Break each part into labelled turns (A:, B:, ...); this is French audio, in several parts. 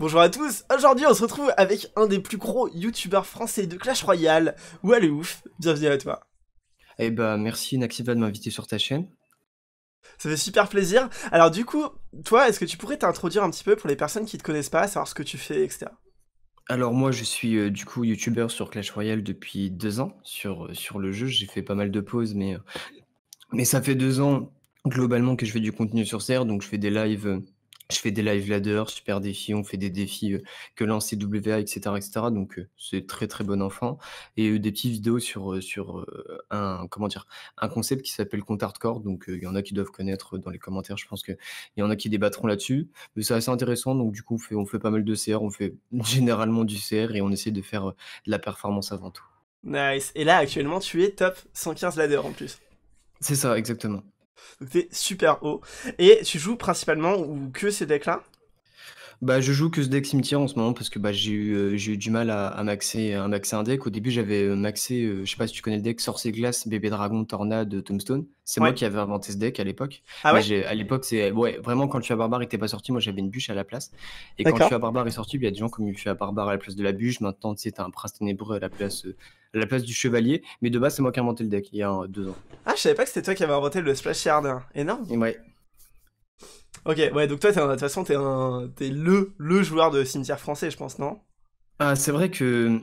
A: Bonjour à tous, aujourd'hui on se retrouve avec un des plus gros youtubeurs français de Clash Royale, ouf, bienvenue à toi. Eh bah merci Naxiva de m'inviter sur ta chaîne. Ça fait super plaisir. Alors du coup, toi, est-ce que tu pourrais t'introduire un petit peu pour les personnes qui te connaissent pas, savoir ce que tu fais, etc.
B: Alors moi, je suis euh, du coup youtubeur sur Clash Royale depuis deux ans sur, euh, sur le jeu. J'ai fait pas mal de pauses, mais, euh, mais ça fait deux ans globalement que je fais du contenu sur serre, donc je fais des lives je fais des live ladder, super défis, on fait des défis que lance CWA, etc., etc. Donc c'est très très bon enfant et des petites vidéos sur sur un comment dire un concept qui s'appelle compte Donc il y en a qui doivent connaître dans les commentaires. Je pense que il y en a qui débattront là-dessus, mais c'est assez intéressant. Donc du coup on fait on fait pas mal de CR, on fait généralement du CR et on essaie de faire de la performance avant tout.
A: Nice. Et là actuellement tu es top 115 ladder en plus.
B: C'est ça exactement.
A: Donc t'es super haut. Et tu joues principalement ou que ces decks-là
B: bah, je joue que ce deck cimetière en ce moment parce que bah, j'ai eu, euh, j'ai eu du mal à, maxer, un maxer un deck. Au début, j'avais euh, maxé, euh, je sais pas si tu connais le deck, Sorcier Glace, Bébé Dragon, Tornade, Tombstone. C'est moi qui avais inventé ce deck à l'époque. Ah bah, ouais à l'époque, c'est ouais, vraiment quand tu as Barbare n'était pas sorti, moi j'avais une bûche à la place. Et quand tu as Barbare est sorti, bah, il y a des gens comme tu as Barbare à la place de la bûche. Maintenant, tu sais, un prince ténébreux à la place. la place du chevalier, mais de base, c'est moi qui ai inventé le deck il y a deux ans.
A: Ah, je savais pas que c'était toi qui avais inventé le Splash Yard. Énorme. Et ouais, Ok, ouais, donc toi, de toute façon, t'es un... le, le joueur de cimetière français, je pense, non
B: ah, C'est vrai que euh,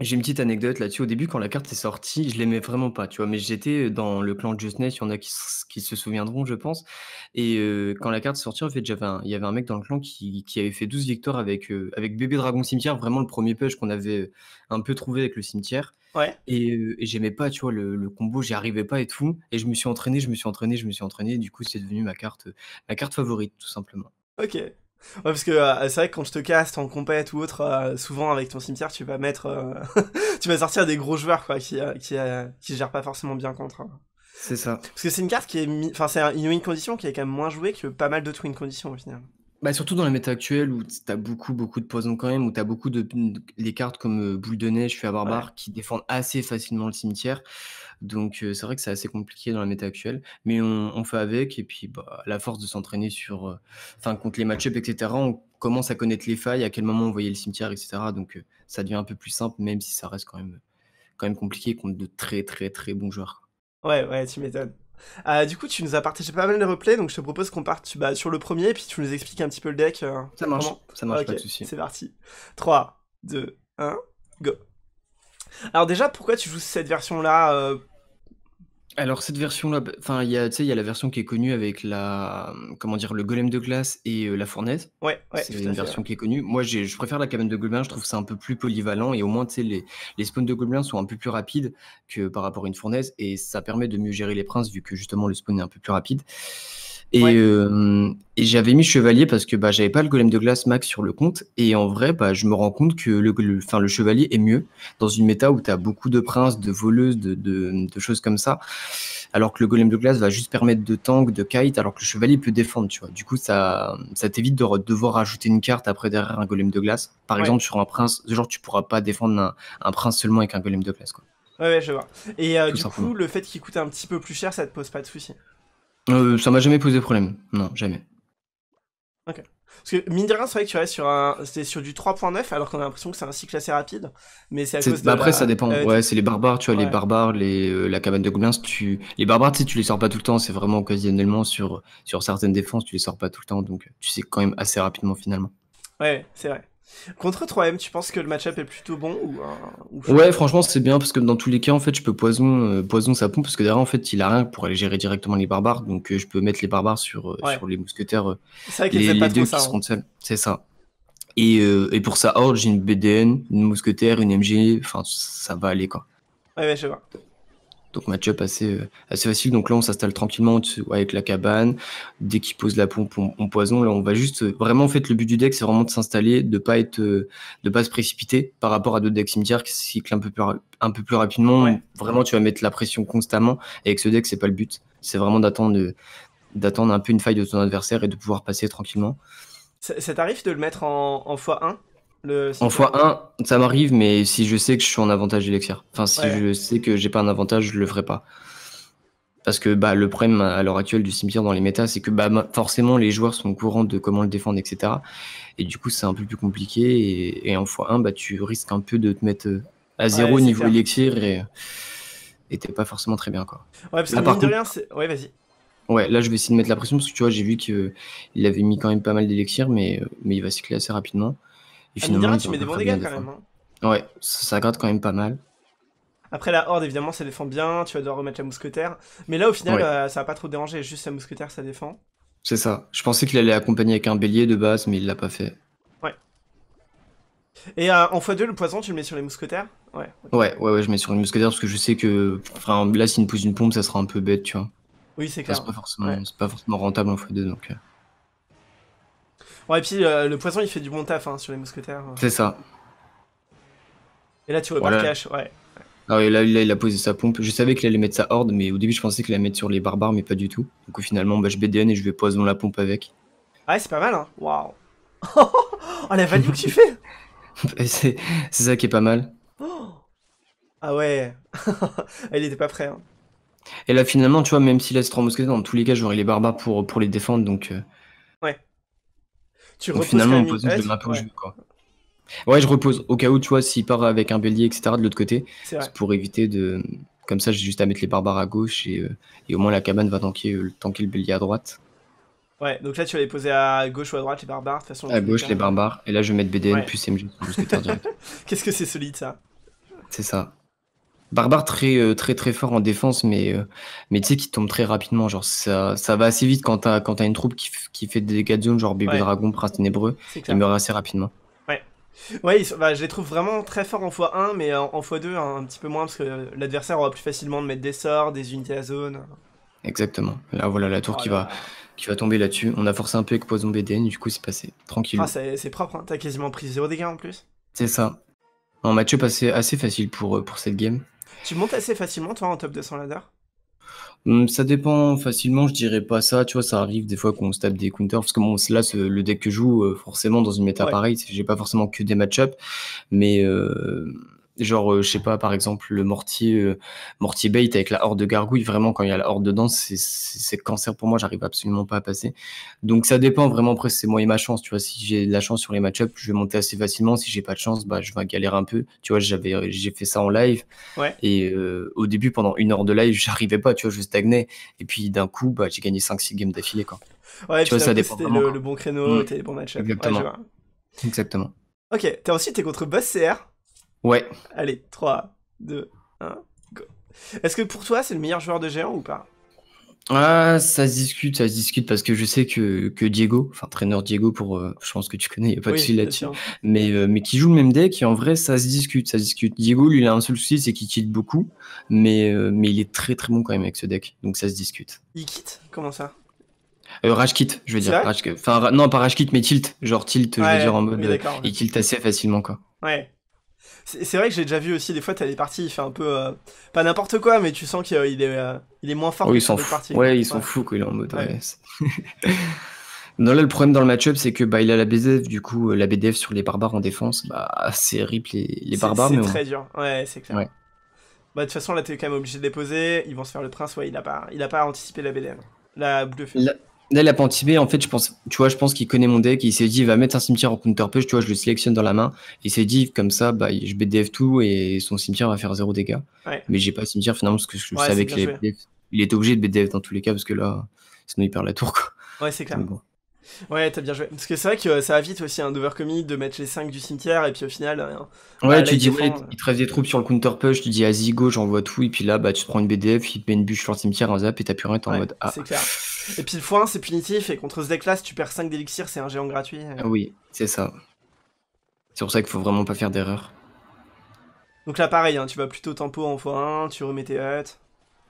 B: j'ai une petite anecdote là-dessus. Au début, quand la carte est sortie, je l'aimais vraiment pas, tu vois. Mais j'étais dans le clan de Justness, il y en a qui, se souviendront, je pense. Et euh, quand la carte est sortie, en fait, il y avait un mec dans le clan qui, avait fait 12 victoires euh, avec, Bébé Dragon Cimetière, vraiment le premier push qu'on avait un peu trouvé avec le cimetière. Et, j'aimais pas, tu vois, le, combo, j'y arrivais pas et tout. Et je me suis entraîné, je me suis entraîné, je me suis entraîné. du coup, c'est devenu ma carte, ma carte favorite, tout simplement.
A: Ok. Ouais, parce que c'est vrai que quand je te casse en compète ou autre, souvent avec ton cimetière, tu vas mettre, tu vas sortir des gros joueurs quoi, qui qui, qui gèrent pas forcément bien contre. Hein. C'est ça. Parce que c'est une carte qui est, enfin, c'est une win condition qui est quand même moins jouée que pas mal d'autres win conditions au final.
B: Bah surtout dans la méta actuelle où as beaucoup beaucoup de poison quand même, où as beaucoup de, les cartes comme euh, Boule de Neige, Feu à Barbare qui défendent assez facilement le cimetière. Donc euh, c'est vrai que c'est assez compliqué dans la méta actuelle, mais on, fait avec et puis bah, la force de s'entraîner sur, euh, enfin contre les match-ups etc. On commence à connaître les failles, à quel moment on voyait le cimetière etc. Donc ça devient un peu plus simple même si ça reste quand même quand même compliqué contre de très très très bons joueurs.
A: Ouais ouais tu m'étonnes. Euh, du coup, tu nous as partagé pas mal de replays, donc je te propose qu'on parte bah, sur le premier, et puis tu nous expliques un petit peu le deck. Euh. ça marche, ça marche, pas de soucis. C'est parti. 3, 2, 1, go. Alors déjà, pourquoi tu joues cette version-là euh,
B: alors cette version-là, bah, enfin il y a, il y a la version qui est connue avec la, comment dire, le golem de glace et euh, la fournaise. Ouais, C'est une version qui est connue. Moi, je préfère la cabane de gobelins. Je trouve ça un peu plus polyvalent et au moins, tu les, les spawns de gobelins sont un peu plus rapides que par rapport à une fournaise et ça permet de mieux gérer les princes vu que justement le spawn est un peu plus rapide. Euh, et, j'avais mis chevalier parce que bah, j'avais pas le golem de glace max sur le compte. Et en vrai, bah, je me rends compte que le, le chevalier est mieux dans une méta où t'as beaucoup de princes, de voleuses, de, de, choses comme ça. Alors que le golem de glace va juste permettre de tank, de kite, alors que le chevalier peut défendre. Tu vois. Du coup, ça, ça t'évite de devoir ajouter une carte après derrière un golem de glace. Par exemple, sur un prince, genre tu pourras pas défendre un, prince seulement avec un golem de glace.
A: Quoi. Ouais, je vois. Et euh, du coup, le fait qu'il coûte un petit peu plus cher, ça te pose pas de soucis
B: euh, ça m'a jamais posé problème. Non, jamais.
A: Ok. Parce que mine de rien, c'est vrai que tu restes sur un, sur du 3.9 alors qu'on a l'impression que c'est un cycle assez rapide. Mais c'est à cause bah, après, ça dépend. Euh, ouais,
B: c'est les barbares, tu vois, les barbares, les, euh, la cabane de gobelins. Tu... Les barbares, tu sais, tu les sors pas tout le temps. C'est vraiment occasionnellement sur, sur certaines défenses, tu les sors pas tout le temps. Donc tu sais quand même assez rapidement finalement.
A: Ouais, c'est vrai. Contre 3M, tu penses que le match-up est plutôt bon ou, hein, Ouais,
B: franchement, c'est bien parce que dans tous les cas, en fait, je peux poison, euh, poison sa pompe parce que derrière, en fait, il a rien pour aller gérer directement les barbares. Donc, euh, je peux mettre les barbares sur, euh, sur les mousquetaires. c'est vrai qu'il les, pas ça, hein. C'est ça. Et, et, pour sa horde, j'ai une BDN, une mousquetaire, une MG. Enfin, ça va aller quoi. Ouais, ouais, je vois. Donc match euh, assez, facile. Donc là, on s'installe tranquillement avec la cabane. Dès qu'il pose la pompe, on, poison. Là, on va juste euh, vraiment en fait le but du deck, c'est vraiment de s'installer, de pas être, euh, de pas se précipiter par rapport à d'autres decks cimetières qui cyclent un peu plus, un peu plus rapidement. Vraiment, tu vas mettre la pression constamment. Et avec ce deck, c'est pas le but. C'est vraiment d'attendre, d'attendre un peu une faille de ton adversaire et de pouvoir passer tranquillement.
A: Ça, t'arrive de le mettre en, en x1 en x1,
B: ça m'arrive, mais si je sais que je suis en avantage d'élixir. Enfin, si je sais que j'ai pas un avantage, je le ferai pas. Parce que bah, le problème à l'heure actuelle du cimetière dans les méta c'est que bah, forcément les joueurs sont au courant de comment le défendre, etc. Et du coup, c'est un peu plus compliqué. Et, en x1, bah, tu risques un peu de te mettre euh, à zéro niveau et t'es pas forcément très bien. Quoi. Ouais, parce que là, ouais, vas-y. Ouais, là je vais essayer de mettre la pression parce que tu vois, j'ai vu qu'il euh, avait mis quand même pas mal d'élixir, mais, euh, mais il va cycler assez rapidement. Et tu mets des bons dégâts quand même. Hein. Ouais, ça, gratte quand même pas mal.
A: Après, la horde, évidemment, ça défend bien. Tu vas devoir remettre la mousquetaire. Mais là, au final, euh, ça va pas trop déranger. Juste la mousquetaire, ça défend.
B: C'est ça. Je pensais qu'il allait accompagner avec un bélier de base, mais il l'a pas fait.
A: Ouais. Et euh, en x2, le poison, tu le mets sur les mousquetaires ouais,
B: ouais. Ouais, ouais, je mets sur les mousquetaires parce que je sais que. Enfin, là, s'il me pousse une pompe, ça sera un peu bête, tu vois.
A: Oui, c'est clair. C'est pas,
B: pas, forcément rentable en x2, donc. Euh.
A: Ouais, et puis euh, le poisson, il fait du bon taf hein, sur les mousquetaires. Hein. C'est ça. Et là, tu vois pas le cache, ouais.
B: Ah là, il a posé sa pompe. Je savais qu'il allait mettre sa horde, mais au début, je pensais qu'il allait mettre sur les barbares, mais pas du tout. Donc finalement, bah, je BDN et je vais poison la pompe avec.
A: Ah ouais, c'est pas mal, hein. Waouh. oh, la value que tu fais
B: bah, c'est, ça qui est pas mal.
A: ah ouais. il était pas prêt, hein.
B: Et là, finalement, tu vois, même s'il laisse trois mousquetaires, dans tous les cas, j'aurai les barbares pour, pour les défendre, donc... Euh,
A: finalement, on pose
B: ouais. je repose au cas où, tu vois, s'il part avec un bélier, etc., de l'autre côté, c'est pour éviter de. Comme ça, j'ai juste à mettre les barbares à gauche et, euh, au moins la cabane va tanker, euh, tanker, le bélier à droite.
A: Ouais, donc là, tu vas les poser à gauche ou à droite, les barbares, de toute façon. À gauche, les
B: barbares, et là, je vais mettre BDN plus MG
A: Qu'est-ce que c'est solide, ça
B: C'est ça. Barbare très euh, très très fort en défense, mais, euh, mais tu sais qui tombe très rapidement. Genre ça, ça va assez vite quand t'as quand une troupe qui, fait des dégâts de zone, genre Bébé Dragon, Prince Ténébreux, il meurt assez rapidement.
A: Ouais, ouais bah, je les trouve vraiment très forts en x1, mais en, x2 un, petit peu moins parce que l'adversaire aura plus facilement de mettre des sorts, des unités à zone.
B: Exactement. Là voilà la tour oh qui va qui va tomber là-dessus. On a forcé un peu avec Poison BDN, du coup c'est passé tranquille. Ah,
A: c'est propre, hein. t'as quasiment pris zéro dégâts en plus.
B: C'est ça. Mon match passé assez, assez facile pour, euh, pour cette game.
A: Tu montes assez facilement, toi, en top 200 ladder
B: hmm, ça dépend facilement, je dirais pas ça. Tu vois, ça arrive des fois qu'on se tape des counters. Parce que bon, là, le deck que je joue, euh, forcément, dans une méta pareille, j'ai pas forcément que des match-up. Mais euh, Genre, euh, je sais pas, par exemple, le mortier, euh, mortier bait avec la horde de gargouille, vraiment, quand il y a la horde dedans, c'est cancer pour moi, j'arrive absolument pas à passer. Donc, ça dépend vraiment, après, c'est moi et ma chance, tu vois. Si j'ai de la chance sur les match-ups, je vais monter assez facilement. Si j'ai pas de chance, bah, je vais galérer un peu. Tu vois, j'avais, j'ai fait ça en live. Et euh, au début, pendant une heure de live, j'arrivais pas, tu vois, je stagnais. Et puis, d'un coup, bah, j'ai gagné 5-6 games d'affilée, quoi. Ouais, tu vois, ça dépend. Vraiment, le, bon créneau, les mm. bons match Exactement. Exactement.
A: Ok, t'as aussi t'es contre Boss CR. Ouais. Allez, 3, 2, 1, go. Est-ce que pour toi, c'est le meilleur joueur de géant ou pas
B: ah, ça se discute, ça se discute parce que je sais que, Diego, enfin traîneur Diego pour, euh, je pense que tu connais, il n'y a pas de souci là-dessus, mais, euh, mais qui joue le même deck et en vrai ça se discute, ça se discute. Diego lui il a un seul souci c'est qu'il quitte beaucoup, mais, euh, mais il est très très bon quand même avec ce deck, donc ça se discute.
A: Il quitte Comment ça
B: rage quitte, je veux dire. Enfin, non, pas rage quitte, mais tilt. Genre tilt, je veux dire en mode. Il tilt assez facilement, quoi.
A: Ouais. C'est vrai que j'ai déjà vu aussi des fois, t'as des parties, il fait un peu. Euh, pas n'importe quoi, mais tu sens qu'il euh, est, euh, il est moins fort oh, que sont parties. Ouais, ils sont
B: fous qu'il est en mode. non, là, le problème dans le match-up, c'est que bah, il a la BDF, du coup, la BDF sur les barbares en défense, bah, c'est rip les, barbares. C'est très dur, ouais, c'est clair.
A: Bah, de toute façon, là, t'es quand même obligé de déposer, ils vont se faire le prince, ouais, il a pas, il a pas anticipé la BDF. La de feu
B: Là, la Pantibé, en fait, je pense, tu vois, je pense qu'il connaît mon deck. il s'est dit, il va mettre un cimetière en counter push. Tu vois, je le sélectionne dans la main. Il s'est dit, comme ça, bah, je BDF tout et son cimetière va faire zéro dégâts.
A: Mais j'ai pas de cimetière finalement parce que je savais qu'il
B: il est obligé de BDF dans tous les cas parce que là, sinon il perd la tour. Quoi. Ouais, c'est clair.
A: Ouais, t'as bien joué. Parce que c'est vrai que euh, ça va vite aussi, un hein, overcommit, de mettre les 5 du cimetière, et puis au final. ouais, bah, tu dis, euh.
B: il te reste des troupes sur le counter push, tu dis Vas-y, ah, go, j'envoie tout, et puis là, bah, tu te prends une BDF, il te met une bûche sur le cimetière, un zap, et t'as plus rien, t'es en mode. Ah. C'est clair.
A: Et puis le x1, c'est punitif, et contre ce deck-là, si tu perds 5 d'élixir, c'est un géant gratuit. Ah
B: oui, c'est ça. C'est pour ça qu'il faut vraiment pas faire d'erreur.
A: Donc là, pareil, hein, tu vas plutôt tempo en x1, tu remets tes huts.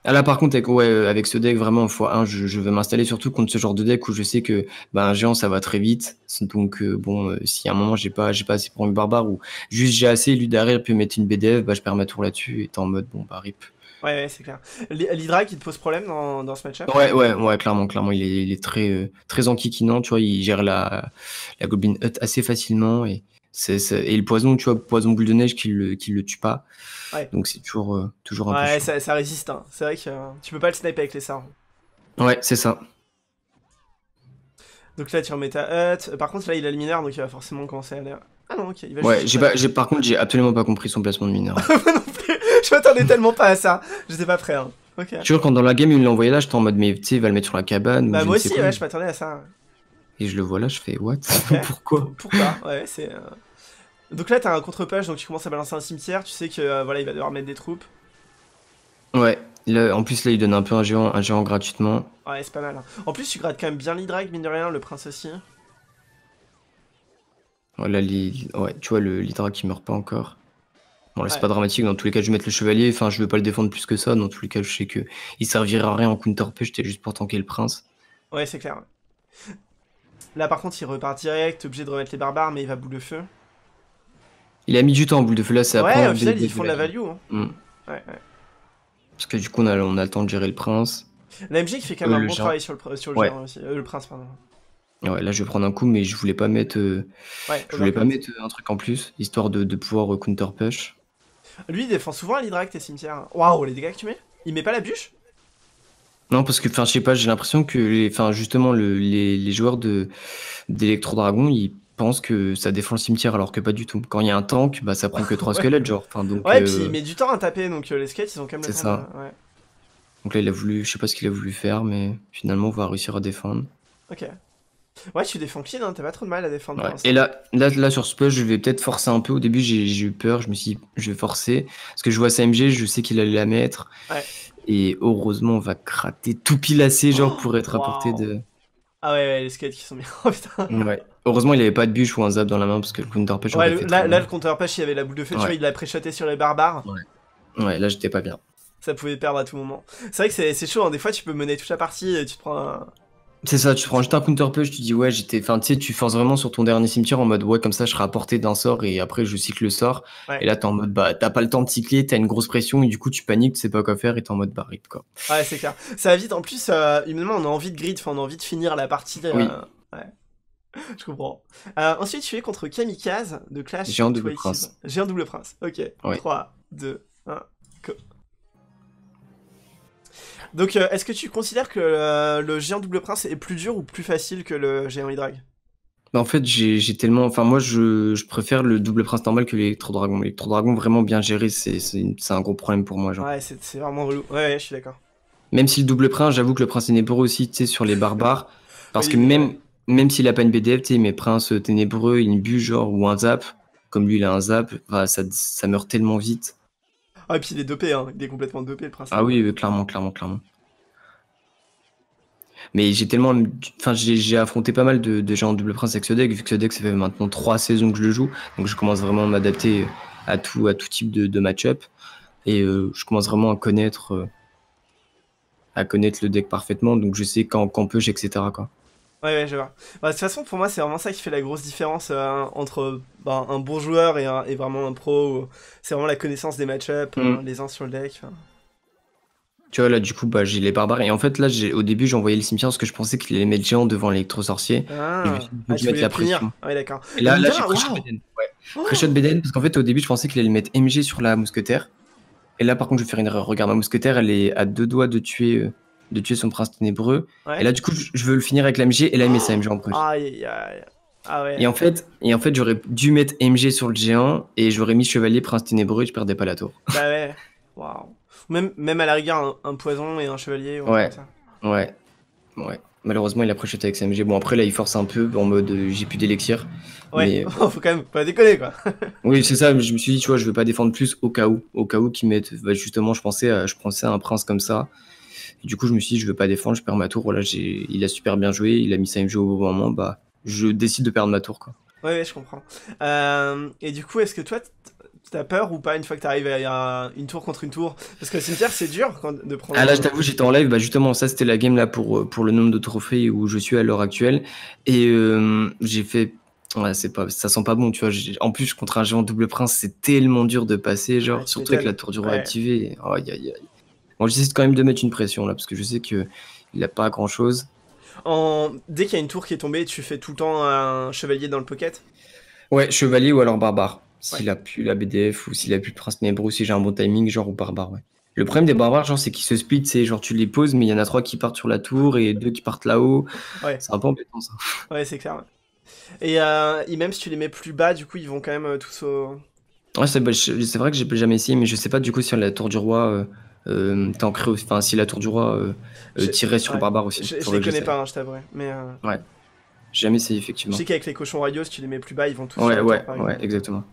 B: Ah là par contre avec, euh, ce deck vraiment fois 1 je, je veux m'installer surtout contre ce genre de deck où je sais que ben, un géant ça va très vite donc euh, bon euh, si à un moment j'ai pas j'ai pas assez pour une barbare ou juste j'ai assez lui derrière puis mettre une BDF bah je perds ma tour là-dessus et t'es en mode bon bah rip.
A: Ouais, ouais c'est clair. L'Hydra qui te pose problème dans, ce match-up ouais, ouais,
B: ouais, clairement, clairement. Il est, très, très enquiquinant, tu vois. Il gère la, la Goblin Hut assez facilement et et le poison, tu vois, poison boule de neige qui le, qui le tue pas. Ouais. Donc c'est toujours, euh, toujours un ouais,
A: Ça, résiste. Hein. C'est vrai que euh, tu peux pas le sniper avec les sarons.
B: Ouais, c'est ça.
A: Donc là, tu remets ta hut. Euh, par contre, là, il a le mineur, donc il va forcément commencer à aller. Ah non, ok. Il va ouais, j'ai par
B: contre, j'ai absolument pas compris son placement de mineur.
A: je m'attendais tellement pas à ça. J'étais pas prêt. Hein. Tu vois,
B: quand dans la game, il l'a envoyé là, j'étais en mode, mais tu sais, il va le mettre sur la cabane. Bah, moi aussi, ouais, je m'attendais à ça. Et je le vois là, je fais what Pourquoi
A: Pourquoi Ouais, c'est. Euh. Donc là, t'as un contre donc tu commences à balancer un cimetière. Tu sais que euh, voilà, il va devoir mettre des troupes.
B: Ouais. en plus, là, il donne un peu un géant, un géant gratuitement.
A: Ouais, c'est pas mal. Hein. En plus, tu grattes quand même bien l'hydraque, mine de rien, le prince aussi.
B: Voilà, tu vois, l'hydraque, qui meurt pas encore. Bon, là, c'est pas dramatique. Dans tous les cas, je vais mettre le chevalier. Enfin, je veux pas le défendre plus que ça. Dans tous les cas, je sais que il servira à rien en counter push. T'es juste pour tanker le prince.
A: Ouais, c'est clair. Là, par contre, il repart direct, obligé de remettre les barbares, mais il va boule de feu.
B: Il a mis du temps, boule de feu, là, c'est après. Ouais, au final, ils font de la value. Hein. Mm. Ouais, ouais. Parce que du coup, on a, le temps de gérer le prince. L'AMG qui fait quand même euh, un bon travail sur le, euh, le prince, pardon. Ouais, là, je vais prendre un coup, mais je voulais pas mettre, euh,
A: je voulais pas mettre un
B: truc en plus, histoire de, pouvoir counter push.
A: Lui, il défend souvent l'hydracte et cimetière. Waouh, les dégâts que tu mets Il met pas la bûche
B: non, parce que, enfin, je sais pas, j'ai l'impression que, enfin, justement, les, joueurs de Dragon, ils pensent que ça défend le cimetière, alors que pas du tout. Quand il y a un tank, bah, ça prend que trois squelettes, genre. Donc, ouais, mais euh, puis il
A: du temps à taper, donc euh, les skates, ils ont quand même. C'est ça.
B: Donc là, il a voulu, je sais pas ce qu'il a voulu faire, mais finalement, on va réussir à défendre.
A: Ok. Ouais, tu défends clean, hein, t'as pas trop de mal à défendre. Et
B: là, là, là, sur ce push, je vais peut-être forcer un peu. Au début, j'ai eu peur, je me suis je vais forcer. Parce que je vois sa MG, je sais qu'il allait la mettre. Ouais. Et heureusement, on va crater tout pilasser genre, pour être rapporté de.
A: Ah ouais, ouais, les skates qui sont bien. Oh, putain. Ouais.
B: Heureusement, il avait pas de bûche ou un zap dans la main parce que le counter Ouais, là, le
A: counter il avait la boule de feu, tu vois, il l'a préchoté sur les barbares.
B: Ouais, ouais là, j'étais pas bien.
A: Ça pouvait perdre à tout moment. C'est vrai que c'est chaud, hein. des fois, tu peux mener toute la partie et tu te prends un,
B: c'est ça, tu prends juste un counter push, tu dis ouais, j'étais. Enfin, tu sais, tu forces vraiment sur ton dernier cimetière en mode ouais, comme ça, je serai à portée d'un sort et après, je cycle le sort. Et là, t'es en mode bah, t'as pas le temps de cycler, t'as une grosse pression et du coup, tu paniques, tu sais pas quoi faire et t'es en mode bah, quoi.
A: Ouais, c'est clair. Ça va vite. En plus, euh, humainement, on a envie de grid, enfin, on a envie de finir la partie. Euh, ouais. je comprends. Euh, ensuite, tu es contre Kamikaze de Clash. un double prince. un double prince, ok. 3, 2, 1. Donc, euh, est-ce que tu considères que euh, le géant double prince est plus dur ou plus facile que le géant hydrag
B: bah, en fait, j'ai tellement. Enfin, moi, je, préfère le double prince normal que l'électro-dragon. L'électro-dragon, vraiment bien géré, c'est un gros problème pour moi. Genre.
A: Ouais, c'est vraiment relou. Ouais, je suis d'accord.
B: Même si le double prince, j'avoue que le prince ténébreux aussi, tu sais, sur les barbares. Parce que même, même s'il a pas une BDF, tu sais, mais Prince ténébreux, une bu genre, ou un zap, comme lui, il a un zap, bah, ça meurt tellement vite.
A: Ah, et puis il est dopé, hein. il est complètement dopé le prince. Ah oui,
B: clairement, clairement, clairement. Mais j'ai tellement. Enfin, j'ai affronté pas mal de, gens en double prince avec ce deck, vu que ce deck, ça fait maintenant 3 saisons que je le joue. Donc je commence vraiment à m'adapter à tout, à tout type de, match-up. Et euh, je commence vraiment à connaître, euh, à connaître le deck parfaitement. Donc je sais quand, quand push, etc. Quoi.
A: Ouais, ouais, je vois. Bah, de toute façon, pour moi, c'est vraiment ça qui fait la grosse différence euh, entre bah, un bon joueur et, vraiment un pro. C'est vraiment la connaissance des match up euh, mm. les uns sur le deck.
B: Tu vois, là, du coup, bah, j'ai les barbares. Et en fait, là, au début, j'ai envoyé le cimetière parce que je pensais qu'il allait mettre géant devant l'électro-sorcier. Ah, je Ah, la d'accord. Et là, là j'ai Ah, Crushot Beden. Ouais, oh. Beden, parce qu'en fait, au début, je pensais qu'il allait mettre MG sur la mousquetaire. Et là, par contre, je vais faire une erreur. Regarde, ma mousquetaire, elle est à deux doigts de tuer euh, de tuer son prince ténébreux. Et là, du coup, je veux le finir avec la MG et la met sa MG en plus.
A: Ah ouais. Et en fait,
B: et en fait j'aurais dû mettre MG sur le géant et j'aurais mis chevalier, prince ténébreux et je perdais pas la tour.
A: Bah ouais, waouh. Même, même à la rigueur, un, poison et un chevalier. Ouais,
B: ouais, ouais. Malheureusement, il a projeté avec sa MG. Bon, après, là, il force un peu en mode euh, j'ai plus d'élixir. Ouais, mais... faut quand
A: même pas déconner quoi.
B: oui, c'est ça. Je me suis dit, tu vois, je veux pas défendre plus au cas où. Au cas où bah, justement, je pensais, je pensais à un prince comme ça du coup, je me suis dit, je veux pas défendre, je perds ma tour. Voilà, il a super bien joué, il a mis sa MG au bon moment. Bah, je décide de perdre ma tour, quoi.
A: Ouais, je comprends. Euh, et du coup, est-ce que toi, t'as peur ou pas une fois que t'arrives à une tour contre une tour Parce que cimetière, c'est dur de prendre. Ah là, je t'avoue,
B: j'étais en live. Bah justement, ça, c'était la game là pour euh, pour le nombre de trophées où je suis à l'heure actuelle. Et euh, j'ai fait. Ouais, c'est pas, ça sent pas bon, tu vois. En plus, contre un géant double prince, c'est tellement dur de passer, genre, surtout avec la tour du roi activée. Oh, aïe, aïe j'essaie quand même de mettre une pression là, parce que je sais qu'il n'a pas grand chose.
A: Dès qu'il y a une tour qui est tombée, tu fais tout le temps un chevalier dans le pocket
B: Ouais, chevalier ou alors barbare. S'il a plus la BDF ou s'il a plus le prince Nebro, si j'ai un bon timing, genre ou barbare, ouais. Le problème des barbares, genre, c'est qu'ils se split, c'est genre tu les poses, mais il y en a trois qui partent sur la tour et deux qui partent là-haut. C'est un peu embêtant ça.
A: Ouais, c'est clair. Euh, et, même si tu les mets plus bas, du coup, ils vont quand même euh, tous au.
B: c'est, vrai que j'ai jamais essayé, mais je sais pas du coup sur la tour du roi. Euh, euh, cru enfin si la tour du roi euh, euh, tirait sur le barbare aussi. Je, je les connais pas, hein, je t'avouerai.
A: Mais euh,
B: jamais essayé effectivement. Je sais
A: qu'avec les cochons royaux, si tu les mets plus bas, ils vont tous. Ouais, ouais, ouais,
B: exactement.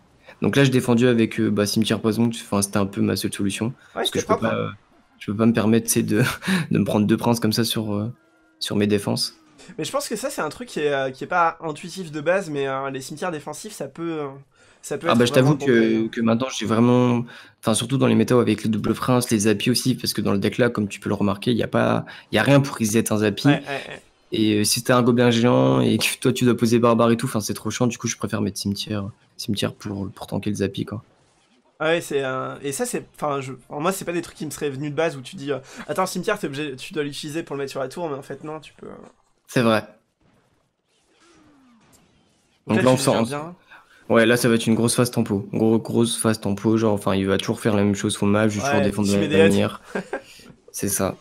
B: Donc là, j'ai défendu avec bah, cimetière poison. Enfin, c'était un peu ma seule solution ouais, parce que je peux pas, hein. je peux pas me permettre de, de me prendre deux princes comme ça sur sur mes défenses.
A: Mais je pense que ça, c'est un truc qui est, qui est, pas intuitif de base, mais les cimetières défensifs, ça peut ah bah, je t'avoue que,
B: maintenant j'ai vraiment enfin surtout dans les métaux avec les double prince les zapis aussi parce que dans le deck là comme tu peux le remarquer il n'y a pas il y a rien pour qu'ils aient un zappie et euh, si t'as un gobelin géant et que toi tu dois poser barbare et tout enfin c'est trop chiant du coup je préfère mettre cimetière cimetière pour pour tanker le zappie quoi
A: ah Ouais, c'est un... Et ça, c'est. Enfin, en moi, c'est pas des trucs qui me seraient venus de base où tu dis euh, Attends, cimetière, tu dois l'utiliser pour le mettre sur la tour, mais en fait, non, tu peux. Euh. C'est vrai. Donc, là, on sent.
B: Ouais, là, ça va être une grosse phase tempo. grosse phase tempo. Genre, enfin, il va toujours faire la même chose, son match, vais toujours défendre de la c'est ça.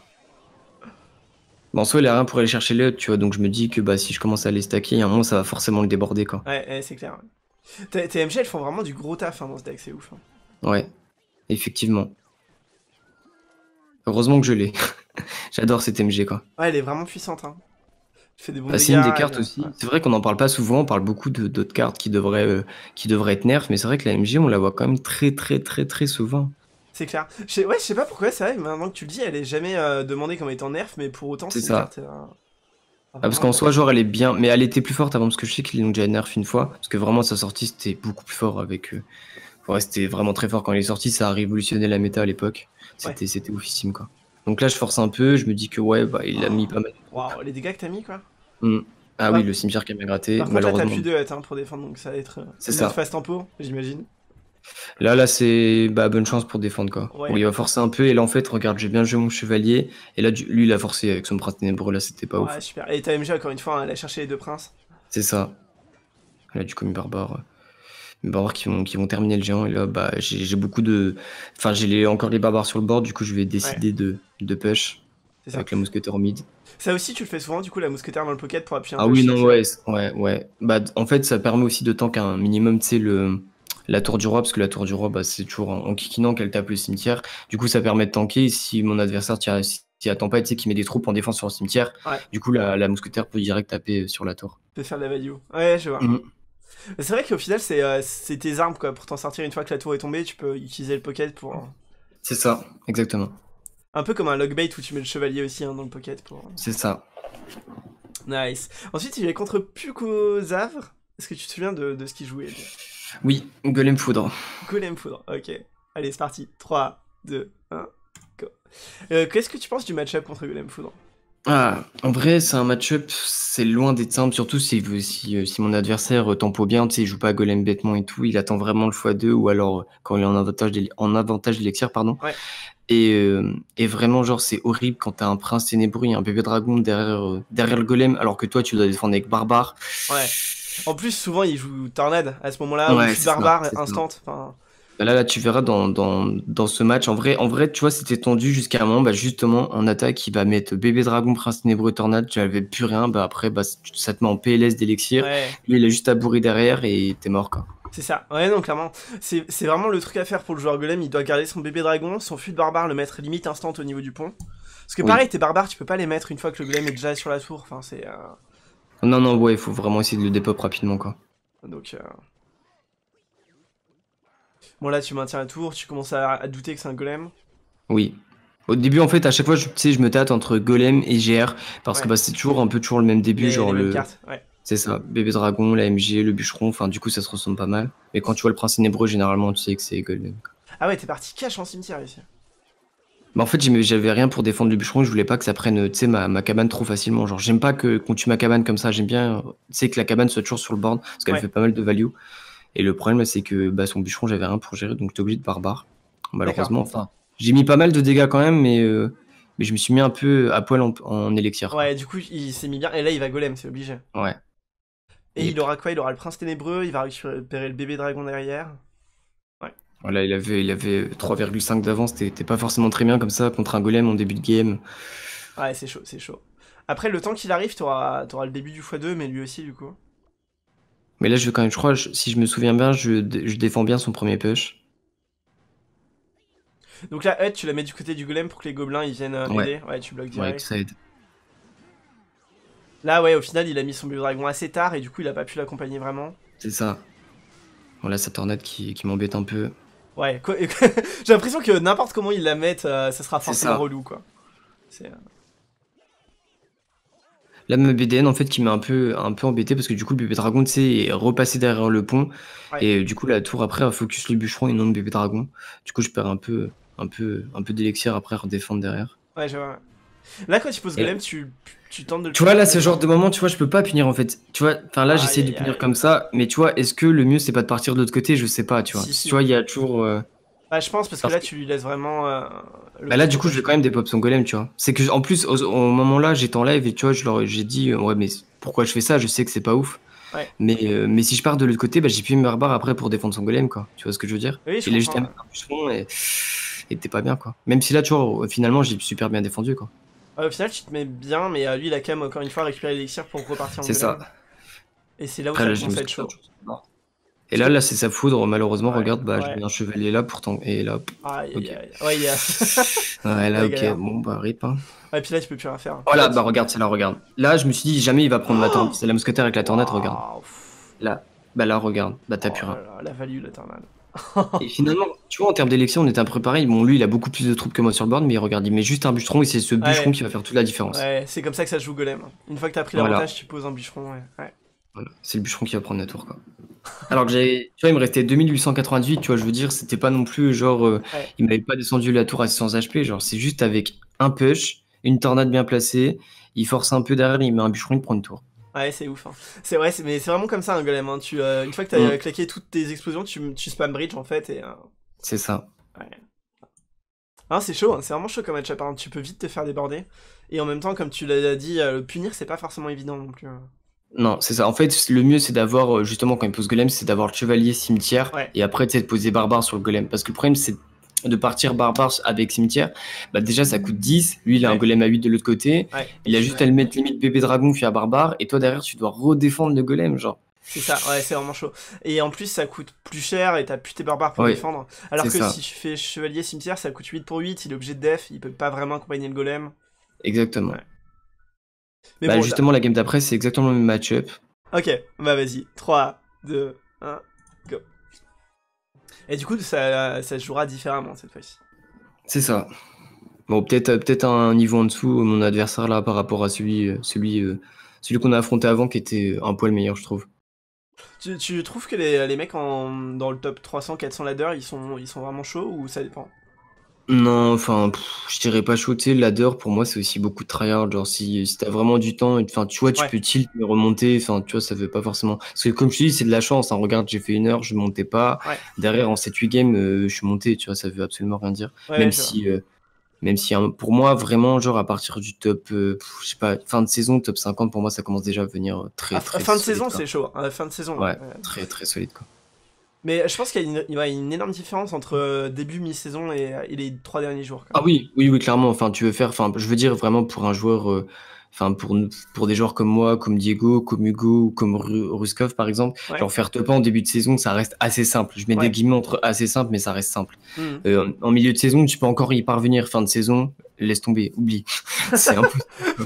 B: Bon, soit il a rien pour aller chercher les tu vois. Donc, je me dis que bah, si je commence à les stacker, a un moment, ça va forcément le déborder, quoi.
A: Ouais, c'est clair. TMG, elles font vraiment du gros taf hein, dans ce deck, c'est ouf. Hein.
B: Ouais, effectivement. Heureusement que je l'ai. J'adore cette MG, quoi.
A: Ouais, elle est vraiment puissante. Hein. Bah, c'est une des cartes aussi. Euh,
B: c'est vrai qu'on n'en parle pas souvent, on parle beaucoup d'autres cartes qui devraient, euh, qui devraient être nerfs, mais c'est vrai que la MG, on la voit quand même très, très, très, très souvent.
A: C'est clair. ouais, je sais pas pourquoi, ça vrai, maintenant que tu le dis, elle est jamais euh, demandée comme étant nerf, mais pour autant, c'est ça.
B: Ah, parce qu'en soi, genre, elle est bien, mais elle était plus forte avant, parce que je sais qu'ils l'ont déjà nerf une fois, parce que vraiment, sa sortie, c'était beaucoup plus fort avec. Ouais, c'était vraiment très fort quand il est sorti, ça a révolutionné la méta à l'époque. C'était oufissime, quoi. Donc là, je force un peu, je me dis que ouais, bah, il a oh. mis pas mal.
A: les dégâts que t'as mis, quoi.
B: Mm. Ah, oui, le cimetière qui m'a gratté. Par contre, Là, t'as plus
A: de pour défendre, donc ça va être, euh, c'est fast tempo, j'imagine.
B: Là, là, c'est bah, bonne chance pour défendre quoi. il va forcer un peu et là en fait, regarde, j'ai bien joué mon chevalier et là, lui, il a forcé avec son prince ténébreux là, c'était pas ouais, ouf. Super.
A: Et t'as MG encore une fois, hein, elle a les deux princes.
B: C'est ça. Là, du coup, euh, mes barbares, qui vont, qui vont terminer le géant et là, bah, j'ai beaucoup de, enfin, j'ai les, encore les barbares sur le bord. du coup, je vais décider de, de push avec ça. la mousquetaire mid.
A: Ça aussi, tu le fais souvent, du coup, la mousquetaire dans le pocket pour appuyer un Ah oui, non,
B: ouais, ouais, ouais. Bah, en fait, ça permet aussi de tank un minimum, tu sais, le, la tour du roi, parce que la tour du roi, bah, c'est toujours en, kikinant qu'elle tape le cimetière. Du coup, ça permet de tanker. Si mon adversaire tire, à attend pas, tu sais, qui met des troupes en défense sur le cimetière. Du coup, la, mousquetaire peut direct taper euh, sur la tour.
A: Peut faire de la value. Ouais, je vois. Mm. C'est vrai qu'au final, euh, c'est tes armes, quoi. Pour t'en sortir une fois que la tour est tombée, tu peux utiliser le pocket pour.
B: C'est ça, exactement.
A: Un peu comme un logbait où tu mets le chevalier aussi hein, dans le pocket pour. Euh. C'est ça. Nice. Ensuite, il est contre Pukozavre. Est-ce que tu te souviens de, ce qu'il jouait
B: Oui, Golem Foudre.
A: Golem Foudre, ok. Allez, c'est parti. 3, 2, 1, go. Euh, qu'est-ce que tu penses du match-up contre Golem Foudre
B: ah, en vrai, c'est un match-up, c'est loin d'être simple, surtout si, si euh, mon adversaire euh, tempo bien, tu sais, il joue pas golem bêtement et tout, il attend vraiment le x2 ou alors euh, quand il est en avantage, en pardon. Et, vraiment, genre, c'est horrible quand t'as un prince ténébreux et un bébé dragon derrière, le golem, alors que toi, tu dois défendre avec barbare.
A: Ouais. En plus, souvent, il joue tornade à ce moment-là, barbare, instant.
B: Bah là, là, tu verras dans, dans, ce match. En vrai, en vrai tu vois, c'était tendu jusqu'à un moment, bah, justement, en attaque, il va mettre Bébé Dragon, Prince ténébreux, Tornade. Tu n'avais plus rien. Bah, après, bah, ça te met en PLS d'élixir. Lui, il a juste à derrière et t'es mort, quoi.
A: C'est ça, ouais, non, clairement. C'est vraiment le truc à faire pour le joueur golem. Il doit garder son bébé dragon, son fut de barbare, le mettre limite instant au niveau du pont. Parce que pareil, tes barbares, tu peux pas les mettre une fois que le golem est déjà sur la tour. Enfin, c'est. Euh,
B: non, non, ouais, il faut vraiment essayer de le dépop rapidement, quoi.
A: Donc. Euh, Bon, là, tu maintiens la tour, tu commences à, douter que c'est un golem.
B: Oui. Au début, en fait, à chaque fois, je, sais, je me tâte entre golem et GR parce que bah, c'est toujours un peu toujours le même début, genre le. C'est ça, bébé dragon, la MG, le bûcheron, enfin, du coup, ça se ressemble pas mal. Mais quand tu vois le prince ténébreux, généralement, tu sais que c'est golem.
A: Ah ouais, t'es parti cache en cimetière ici.
B: Bah en fait, j'avais rien pour défendre le bûcheron. Je voulais pas que ça prenne ma, ma cabane trop facilement. Genre, j'aime pas que qu'on tue ma cabane comme ça. J'aime bien euh, que la cabane soit toujours sur le board parce qu'elle fait pas mal de value. Et le problème, c'est que bah, son bûcheron, j'avais rien pour gérer, donc t'es obligé de barbare. Malheureusement, enfin, j'ai mis pas mal de dégâts quand même, mais, euh, mais je me suis mis un peu à poil en, en élixir.
A: Ouais, du coup, il s'est mis bien. Et là, il va golem, c'est obligé. Ouais. Et il aura quoi Il aura le prince ténébreux, il va récupérer le bébé dragon derrière.
B: Ouais. Voilà, il avait, il avait 3,5 d'avance, t'es pas forcément très bien comme ça contre un golem en début de game.
A: Ouais, c'est chaud, c'est chaud. Après, le temps qu'il arrive, t'auras auras le début du x2, mais lui aussi, du coup.
B: Mais là, je quand même, je crois, si je me souviens bien, je, défends bien son premier push.
A: Donc là, Hut, tu la mets du côté du golem pour que les gobelins ils viennent euh, aider. Ouais, tu bloques direct. Ouais, ça Là, ouais, au final, il a mis son Dragon assez tard et du coup, il a pas pu l'accompagner vraiment.
B: C'est ça. Bon, là, sa tornade qui, m'embête un peu.
A: Ouais, j'ai l'impression que n'importe comment il la mettent, euh, ça sera forcément relou, quoi. C'est... Euh,
B: Là, ma BDN, en fait, qui m'a un peu, un peu embêté parce que du coup, le bébé dragon, tu sais, est repassé derrière le pont. Et du coup, la tour après a focus le bûcheron et non le bébé dragon. Du coup, je perds un peu, un peu, un peu d'élixir après à redéfendre derrière.
A: Ouais, je vois. Là, quand tu poses Golem, tu, tentes de Tu vois, là, ce
B: genre de moment, tu vois, je peux pas punir en fait. Tu vois, enfin là, j'essaie de punir comme ça, mais tu vois, est-ce que le mieux, c'est pas de partir de l'autre côté Je sais pas, tu vois. tu vois, il y a toujours. Euh,
A: bah, je pense parce, que là, tu lui laisses vraiment. Euh, bah là, du coup,
B: je vais quand même des son golem, tu vois. C'est que en plus, au, moment là, j'étais en live et tu vois, je leur j'ai dit, euh, ouais, mais pourquoi je fais ça Je sais que c'est pas ouf. Mais, euh, mais si je pars de l'autre côté, bah, j'ai plus me barbare après pour défendre son golem, quoi. Tu vois ce que je veux dire Il est juste un et t'es pas bien, quoi. Même si là, tu vois, finalement, j'ai super bien défendu, quoi.
A: Ouais, au final, tu te mets bien, mais lui, il a quand même encore une fois récupéré l'élixir pour repartir en C'est ça. Et c'est là où ça commence chaud.
B: Et là, là, c'est sa foudre. Malheureusement, regarde, bah, ouais. j'ai un chevalier là pourtant. Et là.
A: Ah, okay. y Ouais, a...
B: ouais, là, ok. Bon, bah, rip. Hein.
A: Ouais, puis là, tu peux plus rien faire. Voilà, oh là, bah,
B: regarde, c'est là, regarde. Là, je me suis dit, jamais il va prendre ma la oh. C'est la mousquetaire avec la tornade, regarde. là, bah, là, regarde. Bah, t'as oh plus rien.
A: La value, la tornade.
B: et finalement, tu vois, en termes d'élection, on était pareil, Bon, lui, il a beaucoup plus de troupes que moi sur le board, mais regarde, il met juste un bûcheron et c'est ce bûcheron qui va faire toute la différence. Ouais,
A: c'est comme ça que ça joue Golem. Une fois que t'as pris l'avantage, tu poses un bûcheron. ouais.
B: Voilà. C'est le bûcheron qui va prendre la tour, quoi. Alors que j'avais, tu vois, il me restait 2898, tu vois, je veux dire, c'était pas non plus euh, genre, euh, il m'avait pas descendu la tour à 100 HP, genre, c'est juste avec un push, une tornade bien placée, il force un peu derrière, il met un bûcheron, il prend une
A: tour. Ouais, c'est ouf. Hein. C'est vrai, mais c'est vraiment comme ça un hein, golem. Hein. Tu, euh, une fois que t'as mm. claqué toutes tes explosions, tu, tu spam bridge en fait. et C'est ça. Ouais. Ah, c'est chaud, c'est vraiment chaud comme match Tu peux vite te faire déborder. Et en même temps, comme tu l'as dit, punir, c'est pas forcément évident non plus.
B: Non, c'est ça. En fait, le mieux, c'est d'avoir, euh, justement, quand il pose golem, c'est d'avoir le chevalier cimetière et après, sais de poser barbare sur le golem. Parce que le problème, c'est de partir barbare avec cimetière. Bah, déjà, ça coûte 10. Lui, il a un golem à 8 de l'autre côté. Il a juste à le mettre limite bébé dragon puis à barbare. Et toi, derrière, tu dois redéfendre le golem, genre.
A: C'est ça, ouais, c'est vraiment chaud. Et en plus, ça coûte plus cher et t'as plus tes barbares pour défendre. Alors que si tu fais chevalier cimetière, ça coûte 8 pour 8, il est obligé de def, il peut pas vraiment accompagner le golem. Exactement. Ouais. Bah, justement, la game
B: d'après, c'est exactement le même match-up.
A: Ok, bah vas-y. 3, 2, 1, go. Et du coup, ça, jouera différemment cette fois-ci.
B: C'est ça. Bon, peut-être euh, peut-être un niveau en dessous, euh, mon adversaire là, par rapport à celui, euh, celui, celui qu'on a affronté avant, qui était un poil meilleur, je trouve.
A: Tu, trouves que les, mecs dans le top 300-400 ladder, ils sont, ils sont vraiment chauds ou ça dépend
B: non, enfin, je dirais pas shooter. Ladder, pour moi, c'est aussi beaucoup de tryhard. Genre, si, si t'as vraiment du temps, enfin, tu vois, tu peux tilt, mais remonter. Enfin, tu vois, ça veut pas forcément. Parce que, comme je te dis, c'est de la chance. Hein. Regarde, j'ai fait une heure, je montais pas. Derrière, en 7-8 games, euh, je suis monté. Tu vois, ça veut absolument rien dire. Euh, même, si, même hein, si, pour moi, vraiment, genre, à partir du top, euh, je sais pas, fin de saison, top 50, pour moi, ça commence déjà à venir ah, très, fin de saison, c'est chaud. Hein. fin de saison. Ouais, très, très solide, quoi.
A: Mais je pense qu'il y, a une énorme différence entre euh, début mi-saison euh, et, les trois derniers jours.
B: Ah oui, oui, oui, clairement. Enfin, tu veux faire. Enfin, je veux dire vraiment pour un joueur. Euh, pour, pour des joueurs comme moi, comme Diego, comme Hugo comme Ruskov par exemple, faire top en début de saison, ça reste assez simple. Je mets des guillemets entre assez simple, mais ça reste simple. Mmh. en milieu de saison, tu peux encore y parvenir. Fin de saison, laisse tomber, oublie c'est peu.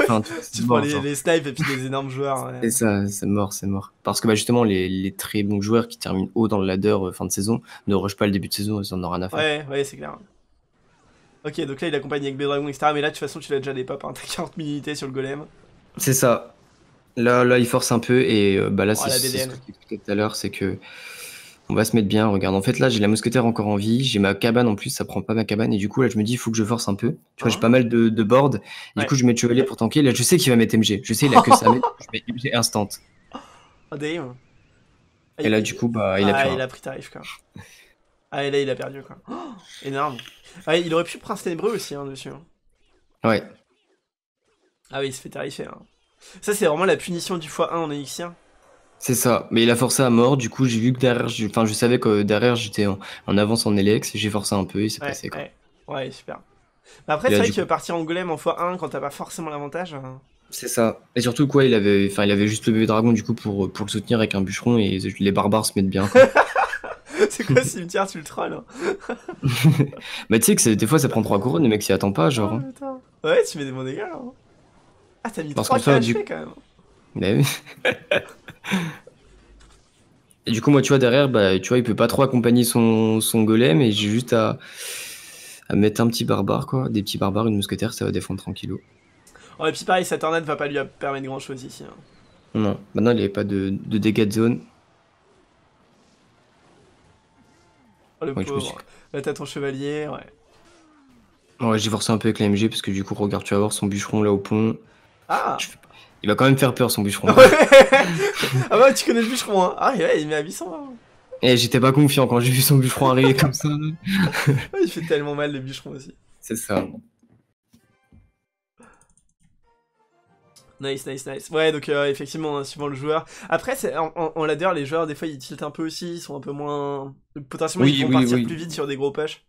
B: Enfin, tu prends les,
A: snipes et puis des énormes joueurs. Ouais. Et
B: ça, c'est mort, c'est mort. Parce que bah, justement, les, les, très bons joueurs qui terminent haut dans le ladder euh, fin de saison ne rushent pas le début de saison, ils en auront rien à faire.
A: Ouais, ouais, c'est clair. Ok, donc là, il accompagne avec Dragon etc. Mais là, de toute façon, tu l'as déjà des papes, hein. t'as 40 000 unités sur le golem.
B: C'est ça. Là, là, il force un peu et euh, bah là, oh, c'est ce que tout à l'heure, c'est que on va se mettre bien. Regarde, en fait, là, j'ai la mousquetaire encore en vie. J'ai ma cabane en plus, ça prend pas ma cabane. Et du coup, là, je me dis, il faut que je force un peu. Tu vois, j'ai ah. pas mal de, de boards. Du coup, je mets chevalier pour tanker. Là, je sais qu'il va mettre MG. Je sais, il a que ça. je mets MG instant. Oh, damn. Et là, du coup, bah, il a, ah, il a
A: pris tarif, quoi. Ah, et là, il a perdu, quoi. énorme. Ah, il aurait pu Prince Ténébreux aussi, hein, dessus. Hein. Ouais. Ah oui, il se fait tarifer. Hein. Ça, c'est vraiment la punition du x1 en Elixir. Hein.
B: C'est ça, mais il a forcé à mort. Du coup, j'ai vu que derrière, enfin, je savais que derrière, j'étais en... avance en Elex. J'ai forcé un peu et c'est
A: passé. Quoi. Ouais. ouais, super. Mais après, c'est vrai que partir en golem en x1 quand t'as pas forcément l'avantage. Hein.
B: C'est ça. Et surtout, quoi, il avait, enfin, il avait juste le bébé dragon du coup pour, pour le soutenir avec un bûcheron et les barbares se mettent bien.
A: c'est quoi cimetière, tu le trolls hein
B: Mais tu sais que des fois ça prend 3 couronnes, les mec s'y attend pas, genre.
A: Oh, hein. ouais, tu mets des bons dégâts. là. Hein. Ah, t'as mis Parce 3 KHP, quand même.
B: Bah et du coup, moi, tu vois, derrière, bah, tu vois, il peut pas trop accompagner son, son golem et j'ai juste à, mettre un petit barbare, quoi. Des petits barbares, une mousquetaire, ça va défendre tranquillo.
A: Oh, et puis pareil, sa tornade va pas lui permettre grand chose ici. Hein.
B: Non, maintenant il n'y avait pas de, dégâts de zone.
A: Oh, le pauvre. Là, t'as ton chevalier, ouais.
B: Ouais, j'ai forcé un peu avec la MG parce que du coup, regarde, tu vas voir son bûcheron là au pont. Ah! Il va quand même faire peur son bûcheron.
A: ah bah tu connais le bûcheron, hein. Ah ouais, il met à 800. Hein.
B: Et eh, j'étais pas confiant quand j'ai vu son bûcheron arriver comme ça.
A: il fait tellement mal le bûcheron aussi. C'est ça. Nice, nice, nice. Ouais, donc euh, effectivement, hein, suivant le joueur. Après, on l'adore, les joueurs, des fois, ils tiltent un peu aussi. Ils sont un peu moins. Potentiellement, ils vont partir plus vite sur des gros pushs.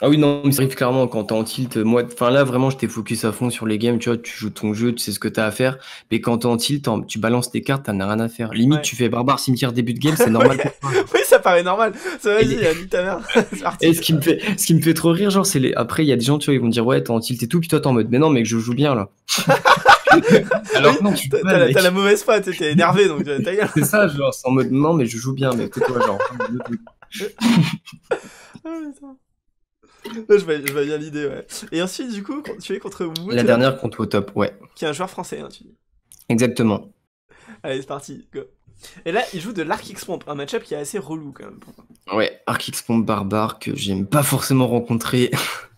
B: Ah oui, non, mais ça arrive clairement quand t'es en tilt. Moi, enfin là, vraiment, je t'ai focus à fond sur les games. Tu vois, tu joues ton jeu, tu sais ce que t'as à faire. Mais quand t'es en tilt, tu balances tes cartes, t'en as rien à faire. Limite, tu fais barbare cimetière début de game, c'est normal.
A: oui, ça paraît normal. Ça vas-y, les... ta mère.
B: et ce qui me fait, ce qui me fait trop rire, genre, c'est les... après, il y a des gens, tu vois, ils vont dire ouais, t'es en tilt et tout, puis toi, t'es en mode, mais non, mec, je joue bien là.
A: Alors non, tu t'as la, mauvaise patte, t'es énervé, donc euh, t'as gueule. c'est ça, genre, c'est en mode non, mais je joue bien, mais toi, genre. Ah, je, vois bien l'idée, ouais. Et ensuite, du coup, tu es contre vous. La dernière contre au top, ouais. Qui est un joueur français, hein, tu dis.
B: Exactement.
A: Allez, c'est parti, go. Et là, il joue de l'arc x un match-up qui est assez relou quand même.
B: Ouais, arc X-Pomp barbare que j'aime pas forcément rencontrer.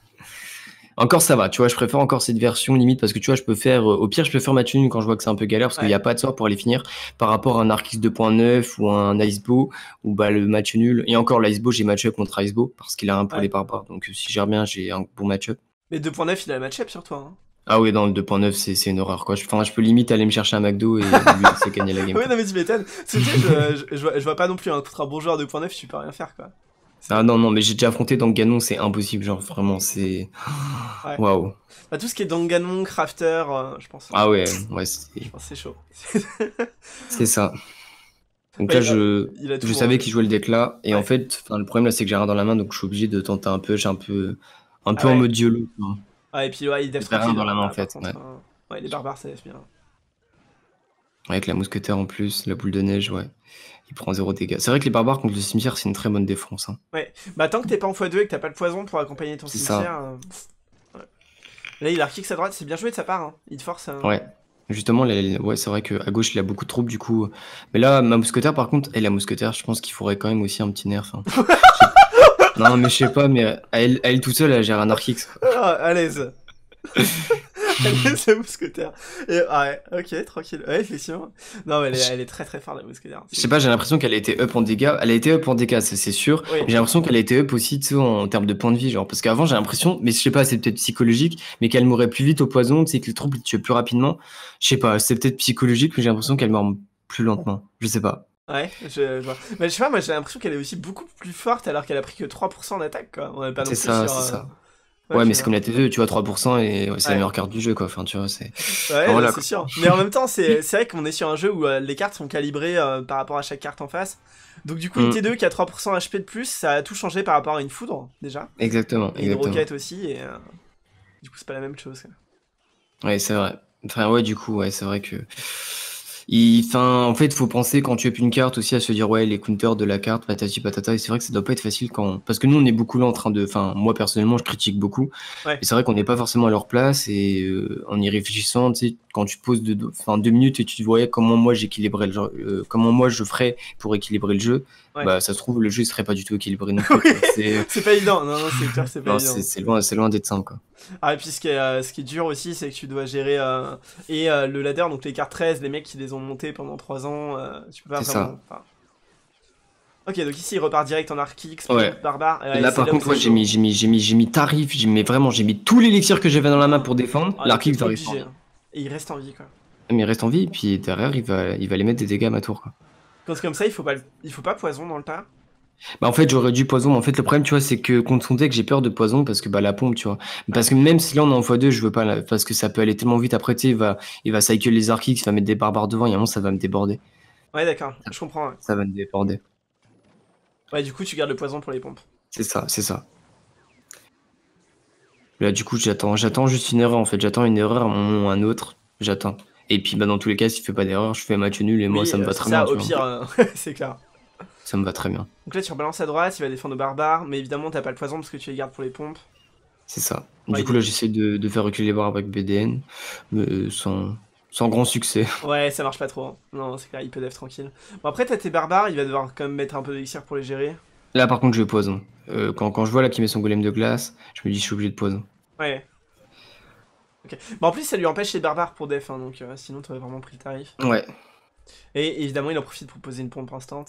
B: Encore ça va, tu vois, je préfère encore cette version limite parce que tu vois, je peux faire, euh, au pire, je peux faire match nul quand je vois que c'est un peu galère parce qu'il n'y a pas de sort pour aller finir par rapport à un Arkis 2.9 ou un Icebo ou bah, le match nul. Et encore, l'Icebo, j'ai match-up contre Icebo parce qu'il a un poulet par par Donc euh, si j'ai bien, j'ai un bon match-up.
A: Mais 2.9, il a le match-up sur toi. Hein.
B: Ah oui, dans le 2.9, c'est une horreur quoi. Enfin, je peux limite aller me chercher un McDo et lui gagner la game. oui,
A: non, mais tu m'étonnes. Je, je, je, vois pas non plus un, hein, un bon joueur 2.9, tu peux rien faire quoi.
B: Ah non, non, mais j'ai déjà affronté Ganon, c'est impossible, genre vraiment, c'est.
A: Waouh! Bah, tout ce qui est Ganon, Crafter, euh, je pense. Ah ouais,
B: c'est. chaud.
A: c'est ça. Donc bah, là, je, je savais hein. qu'il jouait
B: le deck là, et en fait, le problème là, c'est que j'ai rien dans la main, donc je suis obligé de tenter un peu, j'ai un peu, un peu ah en mode dieu
A: Ah, et puis ouais, il def rien dans la main hein, en fait. Hein. ouais. il est barbare, ça laisse bien.
B: Avec la mousquetaire en plus, la boule de neige, ouais. Il prend zéro dégâts. C'est vrai que les barbares contre le cimetière, c'est une très bonne défense. Hein.
A: Ouais. Bah tant que t'es pas en x2 et que t'as pas le poison pour accompagner ton cimetière. Euh, là, il archique sa droite, c'est bien joué de sa part. Hein. Il te force. Hein. Ouais.
B: Justement, ouais, c'est vrai qu'à gauche, il a beaucoup de troupes, du coup. Euh, mais là, ma mousquetaire, par contre, et la mousquetaire, je pense qu'il faudrait quand même aussi un petit nerf. Hein. non, mais je sais pas, mais elle, elle toute seule, elle gère un archix.
A: Oh, ah, à l'aise. la mousquetaire. Et, ah ouais, ok, tranquille. Ouais, effectivement. Non, mais elle est, très très forte, la mousquetaire.
B: Je sais pas, j'ai l'impression qu'elle a été up en dégâts. Elle a été up en dégâts, c'est sûr. J'ai l'impression qu'elle a été up aussi, en termes de points de vie. Genre, parce qu'avant, j'ai l'impression, mais je sais pas, c'est peut-être psychologique, mais qu'elle mourrait plus vite au poison, c'est sais, que le trouble tuait plus rapidement. Je sais pas, c'est peut-être psychologique, mais j'ai l'impression qu'elle meurt plus lentement. Je sais pas.
A: Ouais, je vois. Mais je sais pas, moi j'ai l'impression qu'elle est aussi beaucoup plus forte alors qu'elle a pris que 3% d'attaque, On pas non plus ça, c'est euh, ça. Ouais, mais c'est comme la T2,
B: tu vois, 3% et c'est la meilleure carte du jeu, quoi. Enfin, tu vois, c'est. Ouais, c'est
A: sûr. Mais en même temps, c'est vrai qu'on est sur un jeu où euh, les cartes sont calibrées euh, par rapport à chaque carte en face. Donc, du coup, une mm. T2 qui a 3% HP de plus, ça a tout changé par rapport à une foudre, déjà. Exactement. Et exactement. une roquette aussi, et. Euh, du coup, c'est pas la même chose,
B: Ouais, c'est vrai. Enfin, ouais, du coup, ouais, c'est vrai que en fait, il faut penser quand tu up une carte aussi à se dire ouais les counters de la carte, patati patata. Et c'est vrai que ça doit pas être facile quand parce que nous on est beaucoup là en train de. Enfin, moi personnellement, je critique beaucoup. Et c'est vrai qu'on n'est pas forcément à leur place et euh, en y réfléchissant, tu sais quand tu poses de, deux minutes et tu voyais comment moi j'équilibrais le euh, comment moi je ferais pour équilibrer le jeu, bah, ça se trouve le jeu serait pas du tout équilibré non euh, c'est
A: pas évident, non, non c'est c'est pas évident.
B: C'est loin, d'être simple quoi.
A: Ah, et puis ce qui est, euh, dur aussi, c'est que tu dois gérer et le ladder, donc les cartes 13, les mecs qui les ont montées pendant 3 ans, tu peux pas Ça. Ok, donc ici il repart direct en Archix, ouais. barbare. là par contre, j'ai mis,
B: j'ai mis, j'ai mis, tarif, j'ai mis vraiment, j'ai mis tous les l'élixir que j'avais dans la main pour défendre. Ah, L'archix
A: et il reste en vie, quoi.
B: Mais il reste en vie, et puis derrière, il va, il va les mettre des dégâts à ma tour, quoi.
A: Quand c'est comme ça, il faut pas, il faut pas poison dans le tas
B: bah en fait j'aurais dû poison, mais en fait le problème tu vois c'est que contre son que j'ai peur de poison parce que bah la pompe tu vois. Parce que même si là on est en x2 je veux pas parce que ça peut aller tellement vite après tu il va il va cycle les archives, il va mettre des barbares devant et à un moment ça va me déborder.
A: Ouais d'accord, je comprends.
B: Ça va me déborder.
A: Ouais du coup tu gardes le poison pour les pompes.
B: C'est ça, c'est ça. Là, du coup, j'attends, j'attends juste une erreur en fait. J'attends une erreur un ou un autre. J'attends. Et puis, bah, dans tous les cas, s'il fait pas d'erreur, je fais match nul et moi, ça me va euh, très ça, au pire,
A: euh, c'est clair.
B: Ça me va très bien.
A: Donc là, tu rebalances à droite, il va défendre aux barbares, mais évidemment, t'as pas le poison parce que tu les gardes pour les pompes.
B: C'est ça. du coup, là, j'essaie de, faire reculer les barbares avec BDN, mais euh, sans, sans grand succès.
A: Ouais, ça marche pas trop. Non, c'est clair, il peut def tranquille. Bon, après, t'as tes barbares, il va devoir quand même mettre un peu de d'élixir pour les gérer.
B: Là, par contre, je vais poison. Euh, quand, je vois là qu'il met son golem de glace, je me dis je suis obligé de poison.
A: Ouais. Ok. Bah, en plus, ça lui empêche les barbares pour def, hein, donc sinon euh, sinon t'aurais vraiment pris le tarif. Ouais. Et évidemment, il en profite pour poser une pompe instant.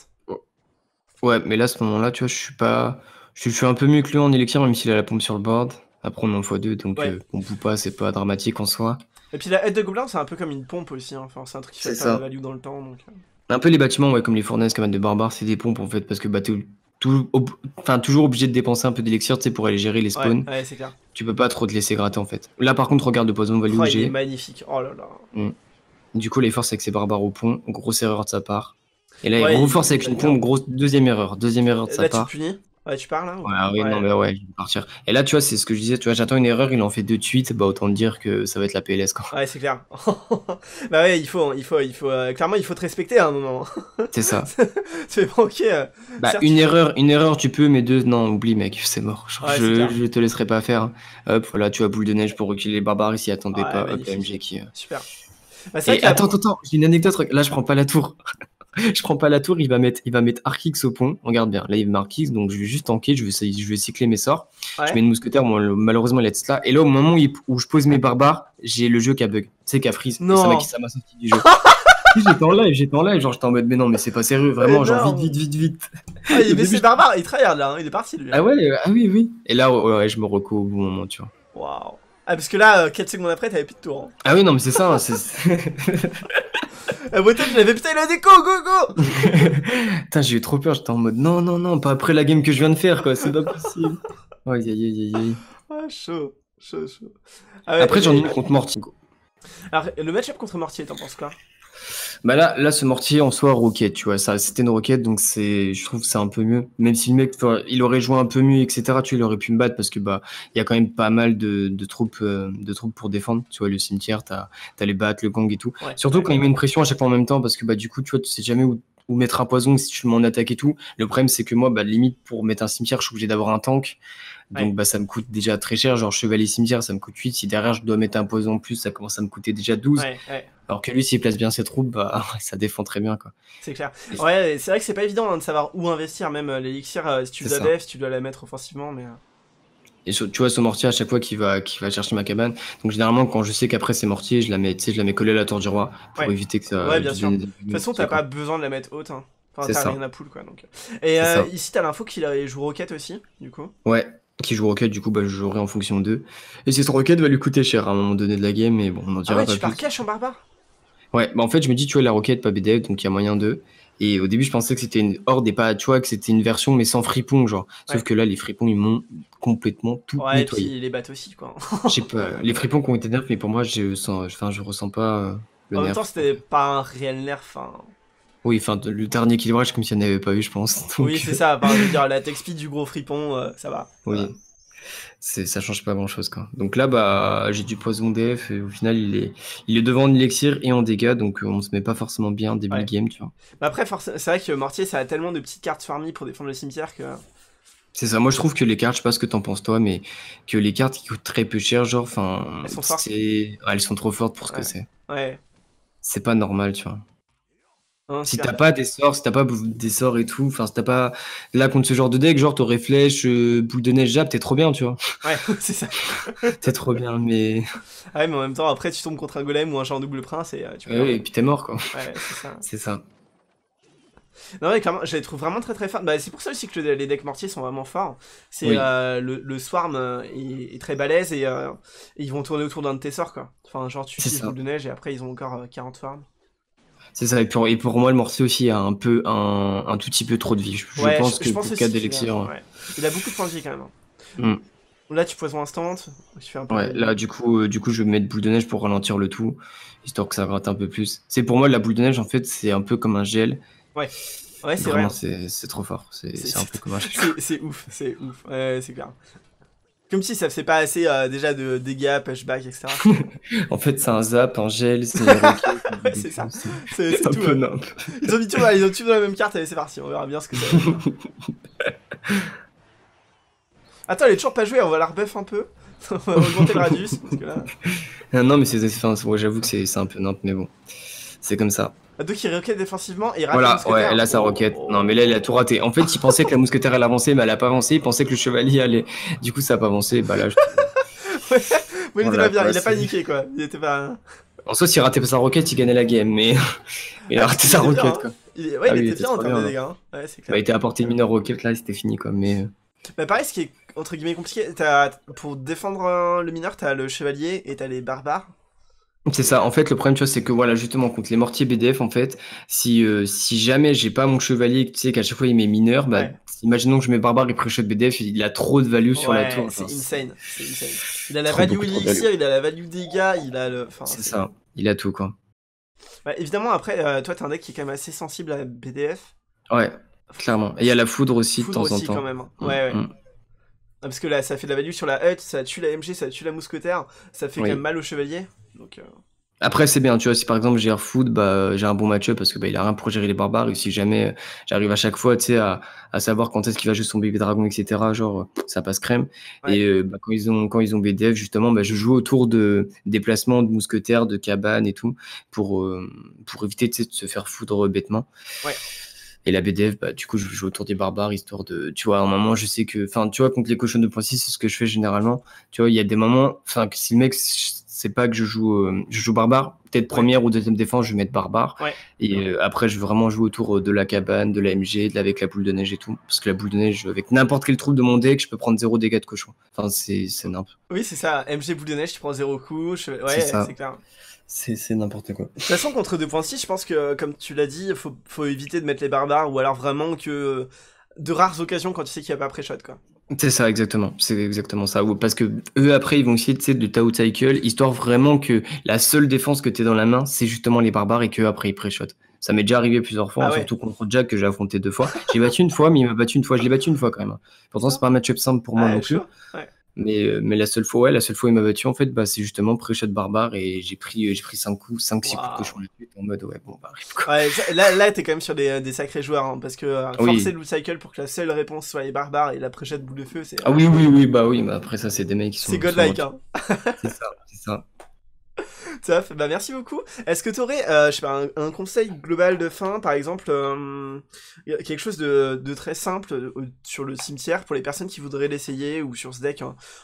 B: Ouais, mais là, à ce moment-là, tu vois, je suis pas. Je suis un peu mieux que lui en élixir, même s'il a la pompe sur le board. Après, on est en x2, donc euh, on boue pas, c'est pas dramatique en soi.
A: Et puis la aide de gobelin, c'est un peu comme une pompe aussi. Hein. Enfin, c'est un truc qui fait de value dans le temps. Donc...
B: Un peu les bâtiments, ouais, comme les fournaises, comme de barbares, c'est des pompes en fait, parce que bah, enfin, toujours obligé de dépenser un peu d'élixir pour aller gérer les spawns. Ouais, c'est clair. Tu peux pas trop te laisser gratter en fait. Là par contre, regarde le poison value oh, il est
A: magnifique. Oh là là.
B: Mm. Du coup, les forces avec ses barbares au pont. Grosse erreur de sa part.
A: Et là, il avec une pompe.
B: Grosse deuxième erreur. Deuxième erreur de sa part.
A: Ouais, tu parles hein ah ouais, non, mais
B: ouais, je vais partir. Et là, tu vois, c'est ce que je disais, tu vois, j'attends une erreur, il en fait deux de suite, bah autant dire que ça va être la PLS quoi
A: Ouais, c'est clair. bah ouais, il faut, il faut, il faut, euh, clairement, il faut te respecter hein, à un moment. c'est ça. Tu es ok. Euh, bah, une erreur,
B: une erreur, tu peux, mais deux, non, oublie, mec, c'est mort. je, te laisserai pas faire. Hein. Hop, voilà, tu as boule de neige pour reculer les barbares, ici, attendez pas, hop, MG qui. Super. Bah, attends, attends, attends, j'ai une anecdote, là, je prends pas la tour. je prends pas la tour, il va mettre, il va mettre Arkix au pont. regarde bien, là il met Arkix, donc je vais juste tanker, je vais, je cycler mes sorts. Je mets une mousquetaire, malheureusement il est là. Et là au moment où, je pose mes barbares, j'ai le jeu qui a bug. C'est qu'à freeze. Non. Ça m'a sorti du jeu. j'étais en live, j'étais en live, genre j'étais en mode mais non mais c'est pas sérieux, vraiment genre
A: vite vite vite vite. Ah, il est barbare, il tryhard là, hein. il est parti lui. Ah
B: ouais, ah oui oui. Et là ouais, je me recours au bon moment, tu vois.
A: Waouh. Ah parce que là 4 euh, secondes après t'avais plus de tour. Hein.
B: Ah oui non mais c'est ça, hein, c'est
A: La putain je l'avais putain, il a go,
B: go Putain, j'ai eu trop peur, j'étais en mode non, non, non, pas après la game que je viens de faire, quoi, c'est pas possible. Aïe, aïe, aïe, aïe.
A: Ah, chaud, chaud, chaud. Ah après, j'en ai une contre Mortier Alors, le match-up contre Mortier t'en penses quoi
B: bah là, là, ce mortier en soi, roquette, tu vois, ça, c'était une roquette, donc c'est, je trouve que c'est un peu mieux. Même si le mec, il aurait joué un peu mieux, etc. Tu, il aurait pu me battre parce que bah, il y a quand même pas mal de, troupes, euh, de troupes pour défendre. Tu vois, le cimetière, t'as, les battes, le gong et tout. Surtout quand il met une pression à chaque fois en même temps, parce que bah, du coup, tu vois, tu sais jamais où ou mettre un poison si tu m'en attaques et tout. Le problème, c'est que moi, bah, limite, pour mettre un cimetière, je suis obligé d'avoir un tank. Donc, bah, ça me coûte déjà très cher. Genre, chevalier cimetière, ça me coûte 8. Si derrière, je dois mettre un poison en plus, ça commence à me coûter déjà 12. Alors que lui, s'il place bien ses troupes, bah, ça défend très bien.
A: C'est clair. Ouais, c'est vrai que c'est pas évident hein, de savoir où investir, même euh, l'élixir. Euh, si tu dois tu dois la mettre offensivement. mais... Euh.
B: Et tu vois, son mortier, à chaque fois qu'il va, va chercher ma cabane. Donc, généralement, quand je sais qu'après c'est mortier, je la mets, je la mets collée à la tour du roi pour éviter que ça. Ouais, bien sûr. De toute façon, t'as pas
A: besoin de la mettre haute. Hein. Enfin, t'as rien à poule, quoi. Donc. Euh. Et euh, ici, t'as l'info qu'il joue roquette aussi, du coup.
B: Ouais, qui joue roquette du coup, bah, je jouerai en fonction d'eux. Et cette roquette va lui coûter cher à un moment donné de la game, mais bon, on en ah dira ah ouais, tu pars
A: cash en barbare
B: Ouais, bah en fait, je me dis, tu vois, la roquette pas BDF, donc il y a moyen d'eux. Et au début, je pensais que c'était une horde et pas tu vois, que c'était une version mais sans fripons, genre. Sauf que là, les fripons, ils m'ont complètement tout ouais, Et puis
A: les battes aussi, quoi.
B: je pas, les fripons qui ont été nerfs, mais pour moi, je sens, enfin, je ressens pas euh, le En même temps,
A: c'était pas un réel nerf.
B: Oui, enfin, le dernier équilibrage, comme si on n'avait pas eu, je pense. Oui, c'est ça, À de
A: dire la tech speed du gros fripon, euh, ça va.
B: Oui. Euh, ça change pas grand chose. Quoi. Donc là, bah, j'ai du poison df et au final, il est, il est devant en Elixir et en dégâts, donc euh, on se met pas forcément bien début de game. Tu vois.
A: Mais après, c'est vrai que Mortier, ça a tellement de petites cartes farmies pour défendre le cimetière que.
B: C'est ça, moi je trouve que les cartes, je sais pas ce que t'en penses toi, mais que les cartes qui coûtent très peu cher, genre, enfin. Elles sont elles sont trop fortes pour ce que c'est. Ouais. C'est pas normal, tu vois. Hein, si t'as pas des sorts, si t'as pas des sorts et tout, enfin, si t'as pas. Là, contre ce genre de deck, genre, t'aurais flèche, euh, boule de neige, jab, t'es trop bien, tu vois.
A: Ouais, c'est ça.
B: t'es trop bien, mais.
A: Ah ouais, mais en même temps, après, tu tombes contre un golem ou un genre double prince et euh, tu Ouais, et puis t'es mort, quoi. Ouais, c'est ça. c'est ça. Non, mais clairement, je les trouve vraiment très très forts. Bah, c'est pour ça aussi que les decks mortiers sont vraiment forts. C'est euh, le, Swarm est, très balèze et ils vont tourner autour d'un de tes sorts, quoi. Enfin, genre, tu fais boule de neige et après ils ont encore 40 farms.
B: C'est ça. Et pour, moi, le morceau aussi a un peu un, tout petit peu trop de vie. Je, pense que je cas d'élixir.
A: Il a beaucoup de points de vie quand même. Hein. Mm. Là, tu poison instant. ouais, là, du
B: coup, euh, du coup, je vais mettre boule de neige pour ralentir le tout, histoire que ça gratte un peu plus. C'est pour moi la boule de neige. En fait, c'est un peu comme un gel.
A: Ouais. Ouais, c'est vrai. C'est trop fort. C'est un peu comme un C'est ouf. C'est ouf. Ouais, c'est clair. Comme si ça faisait pas assez euh, déjà de dégâts, pushback, etc.
B: en fait, c'est un zap, un gel, c'est ouais, c'est ça. C'est tout. Peu hein. Ils ont dit ils
A: ont dans la même carte, allez, c'est parti, on verra bien ce que ça va Attends, elle est toujours pas jouée, on va la rebuff un peu. on va augmenter le radius. Parce que
B: ah non, mais c'est. Enfin, J'avoue que c'est un peu nimp, mais bon. C'est comme ça.
A: Donc il roquette défensivement et il rate Voilà, ouais, ouais, là
B: ça oh. roquette. Non, mais là il a tout raté. En fait, il pensait que la mousquetaire allait avançait, mais elle a pas avancé. Il pensait que le chevalier allait. Du coup, ça a pas avancé. Bah là. Je...
A: ouais, il était pas bien, il a paniqué quoi. était pas.
B: En soit, s'il ratait sa roquette, il gagnait la game, mais
A: il a raté sa roquette hein. quoi. Ouais, ah il, était bien en termes de dégâts. Hein. Hein. Bah, clair. Bah, il
B: était apporté mineur roquette là, c'était fini quoi. Mais. Euh.
A: Bah, pareil, ce qui est entre guillemets compliqué, T'as pour défendre le mineur, t'as le chevalier et t'as les barbares.
B: C'est ça. En fait, le problème, tu vois, c'est que voilà, justement, contre les mortiers BDF, en fait, si, euh, si jamais j'ai pas mon chevalier, tu sais, qu'à chaque fois il met mineur, bah, imaginons que je mets barbare et préchot BDF, il a trop de value sur la tour. c'est insane.
A: insane. Il a la value il a la value dégâts, il a le. c'est ça. Il a tout, quoi. évidemment, après, euh, toi, t'as un deck qui est quand même assez sensible à BDF.
B: Ouais, clairement. Et il y a la foudre aussi de temps en aussi, temps. quand même. Hein. Mm, ouais, mm.
A: Ah, Parce que là, ça fait de la value sur la hut, ça tue la MG, ça tue la mousquetaire, ça fait quand même mal au chevalier. Donc, euh,
B: Après, c'est bien, tu vois, si par exemple j'ai un foot, bah, j'ai un bon match parce que bah, il a rien pour gérer les barbares, et si jamais euh, j'arrive à chaque fois, tu à, savoir quand est-ce qu'il va jouer son bébé dragon, etc., genre, euh, ça passe crème. Et bah, quand, ils ont, quand ils ont BDF, justement, bah, je joue autour de déplacements de mousquetaires, de cabanes et tout, pour, pour éviter, de se faire foudre bêtement. Et la BDF, bah, du coup, je joue autour des barbares, histoire de. Tu vois, à un moment, je sais que. Enfin, tu vois, contre les cochons de 2.6, c'est ce que je fais généralement. Tu vois, il y a des moments. Enfin, si le mec c'est pas que je joue, euh, je joue barbare. Peut-être première ou deuxième défense, je vais mettre barbare. Et euh, après, je vais vraiment jouer autour euh, de la cabane, de la MG, avec la boule de neige et tout. Parce que la boule de neige, avec n'importe quel trouble de mon deck, je peux prendre zéro dégâts de cochon. Enfin, c'est quoi.
A: Oui, c'est ça. MG boule de neige, tu prends zéro couche, Ouais, c'est clair. C'est n'importe quoi. De toute façon, contre 2.6, je pense que, comme tu l'as dit, faut, faut éviter de mettre les barbares ou alors vraiment que de rares occasions quand tu sais qu'il n'y a pas pré-shot, quoi.
B: C'est ça, exactement. C'est exactement ça. Parce que eux, après, ils vont essayer de Tao Cycle, histoire vraiment que la seule défense que tu dans la main, c'est justement les barbares et qu'eux, après, ils pré Ça m'est déjà arrivé plusieurs fois, ah hein, surtout contre Jack que j'ai affronté deux fois. J'ai battu une fois, mais il m'a battu une fois. Je l'ai battu une fois quand même. Hein. Pourtant, c'est pas un match simple pour moi non plus. Euh, mais, la seule fois, ouais, la seule fois où il m'a battu, en fait, bah, c'est justement pré barbare et j'ai pris, euh, j'ai pris 5 coups, 5, 6 coups la tête en mode, ouais, bon, bah,
A: quoi. là, là, t'es quand même sur des, euh, sacrés joueurs, hein, parce que forcer le cycle pour que la seule réponse soit les barbares et la pré boule de feu, c'est. Ah oui, oui,
B: oui, bah oui, mais après, ça, c'est des mecs qui sont. C'est godlike, hein. c'est ça, c'est ça
A: bah merci beaucoup. Est-ce que tu aurais, euh, je un, conseil global de fin, par exemple, euh, quelque chose de, très simple euh, sur le cimetière pour les personnes qui voudraient l'essayer ou sur ce deck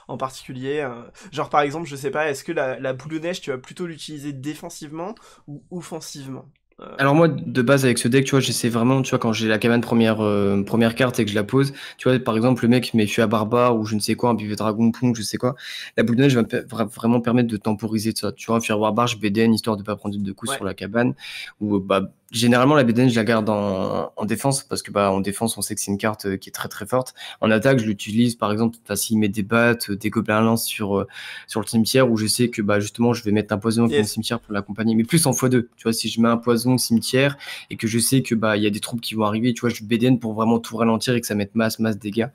A: en particulier Genre par exemple, je sais pas, est-ce que la boule de neige, tu vas plutôt l'utiliser défensivement ou offensivement
B: euh, Alors moi, de base, avec ce deck, tu vois, j'essaie vraiment, tu vois, quand j'ai la cabane première, euh, première carte et que je la pose, tu vois, par exemple, le mec mais je suis à Barba ou je ne sais quoi, un pivet dragon pong je sais quoi, la boule de neige va vraiment permettre de temporiser ça. Tu vois, faire barbare, je BDN, histoire de pas prendre de coups sur la cabane, ou euh, bah, généralement la BDN je la garde en, défense parce que bah en défense on sait que c'est une carte euh, qui est très très forte. En attaque je l'utilise par exemple s'il met des battes, euh, des gobelins lance sur euh, sur le cimetière où je sais que bah justement je vais mettre un poison au cimetière pour l'accompagner mais plus en x2. Tu vois si je mets un poison au cimetière et que je sais que bah il y a des troupes qui vont arriver, tu vois je BDN pour vraiment tout ralentir et que ça mette masse masse dégâts.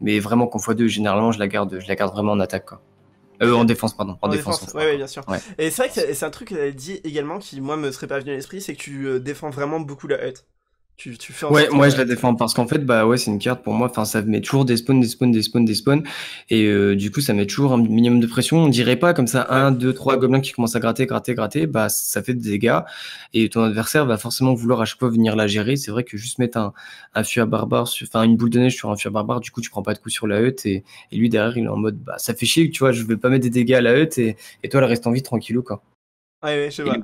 B: Mais vraiment qu'en x2 généralement je la garde je la garde vraiment en attaque quoi. Euh, en défense, pardon. En, défense, défense ouais, ouais, bien sûr.
A: Et c'est vrai que c'est un truc qu'elle dit également qui, moi, me serait pas venu à l'esprit, c'est que tu euh, défends vraiment beaucoup la hutte fais ouais, moi je euh, la
B: défends parce qu'en fait, bah ouais, c'est une carte pour moi. Enfin, ça met toujours des spawns, des spawns, des spawns, des spawns. Et euh, du coup, ça met toujours un minimum de pression. On dirait pas comme ça, 1, 2, 3 gobelins qui commencent à gratter, gratter, gratter. Bah, ça fait des dégâts. Et ton adversaire va forcément vouloir à chaque fois venir la gérer. C'est vrai que juste mettre un, un à barbare, enfin une boule de neige sur un fût à barbare, du coup, tu prends pas de coup sur la hutte. Et, lui derrière, il est en mode, bah ça fait chier, tu vois, je veux pas mettre des dégâts à la hutte. Et, toi, elle reste en vie tranquille quoi. Ouais, ouais, je vois.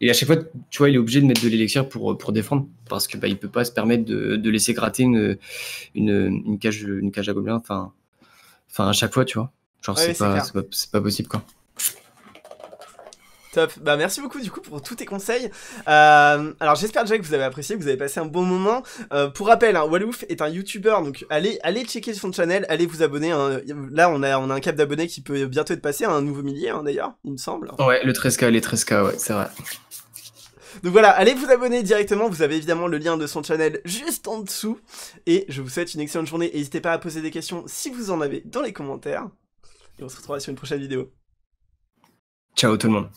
B: Et à chaque fois, tu vois, il est obligé de mettre de l'électrique pour, euh, pour défendre, parce qu'il bah, ne peut pas se permettre de, laisser gratter une, une, cage, une cage à gobelins. Enfin, enfin, à chaque fois, tu vois. Genre, c'est pas, c'est pas, possible,
A: quoi. Top. Bah merci beaucoup du coup pour tous tes conseils. Euh, alors j'espère déjà que vous avez apprécié, que vous avez passé un bon moment. Euh, pour rappel, hein, Walouf est un Youtuber donc allez, allez checker son channel, allez vous abonner. Hein. Là on a, on a un cap d'abonnés qui peut bientôt être passé à un nouveau millier hein, d'ailleurs, il me semble. Ouais,
B: le 13K, les 13K, ouais, c'est vrai.
A: Donc voilà, allez vous abonner directement, vous avez évidemment le lien de son channel juste en dessous. Et je vous souhaite une excellente journée, n'hésitez pas à poser des questions si vous en avez dans les commentaires. Et on se retrouvera sur une prochaine vidéo.
B: Ciao tout le monde.